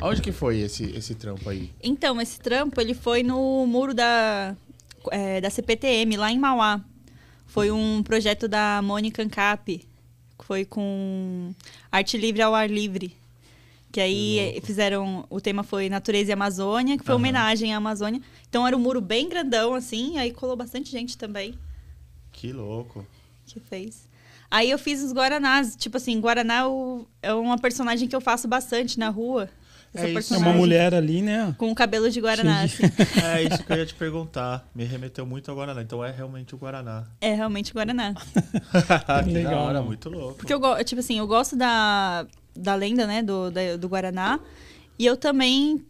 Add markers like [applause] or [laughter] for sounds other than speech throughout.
Onde que foi esse, esse trampo aí? Então, esse trampo, ele foi no muro da, é, da CPTM, lá em Mauá. Foi um projeto da Mônica Ancap, foi com Arte Livre ao Ar Livre. Que aí fizeram. O tema foi Natureza e Amazônia, que foi uhum. homenagem à Amazônia. Então era um muro bem grandão, assim, aí colou bastante gente também. Que louco. Que fez. Aí eu fiz os Guaranás. Tipo assim, Guaraná é, é uma personagem que eu faço bastante na rua. Essa é, isso. é uma mulher ali, né? Com o cabelo de Guaraná. Assim. [laughs] É isso que eu ia te perguntar. Me remeteu muito ao Guaraná. Então é realmente o Guaraná. É realmente o Guaraná. [laughs] que legal. hora, muito louco. Porque eu gosto, tipo assim, eu gosto da, da lenda, né, do, da, do Guaraná. E eu também,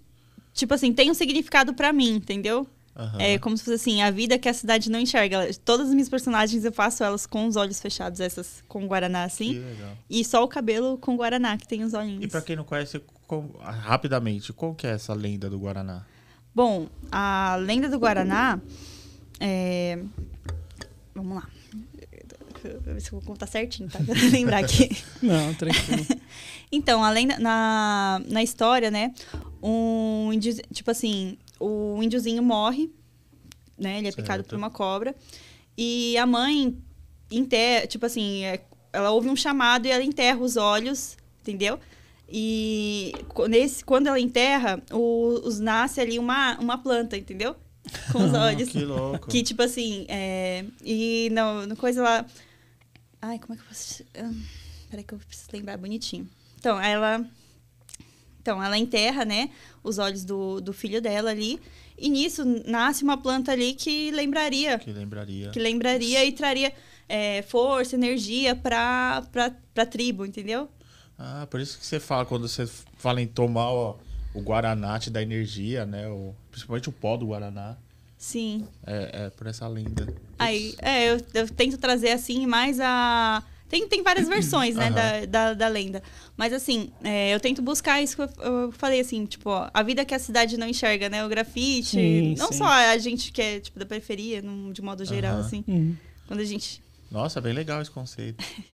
tipo assim, tem um significado para mim, entendeu? Uhum. É como se fosse assim, a vida que a cidade não enxerga. Todas as minhas personagens eu faço elas com os olhos fechados, essas com guaraná assim. E só o cabelo com guaraná que tem os olhinhos. E para quem não conhece, com... rapidamente, qual que é essa lenda do guaraná? Bom, a lenda do guaraná é... vamos lá. Ver se eu vou contar certinho, tá? Pra lembrar aqui. [laughs] não, tranquilo. [laughs] então, além na, na história, né? um índio, tipo assim, o índiozinho morre, né? Ele é certo. picado por uma cobra. E a mãe, enterra, tipo assim, é, ela ouve um chamado e ela enterra os olhos, entendeu? E nesse, quando ela enterra, os, os nasce ali uma, uma planta, entendeu? Com os [laughs] ah, olhos. que louco. Que, tipo assim, é, e não, no coisa lá... Ai, como é que eu posso... Ah, peraí que eu preciso lembrar bonitinho. Então, ela então, ela enterra, né, os olhos do, do filho dela ali. E nisso nasce uma planta ali que lembraria. Que lembraria. Que lembraria e traria é, força, energia para pra, pra tribo, entendeu? Ah, por isso que você fala, quando você fala em tomar ó, o Guaraná, te dá energia, né? O, principalmente o pó do Guaraná. Sim. É, é por essa lenda. Aí, é, eu, eu tento trazer assim mais a tem, tem várias [clears throat] versões, né, uhum. da, da, da, lenda. Mas, assim, é, eu tento buscar isso que eu, eu falei, assim, tipo, ó, a vida que a cidade não enxerga, né? O grafite. Sim, não sim. só a gente que é, tipo, da periferia, num, de modo geral, uhum. assim. Uhum. Quando a gente. Nossa, bem legal esse conceito. [laughs]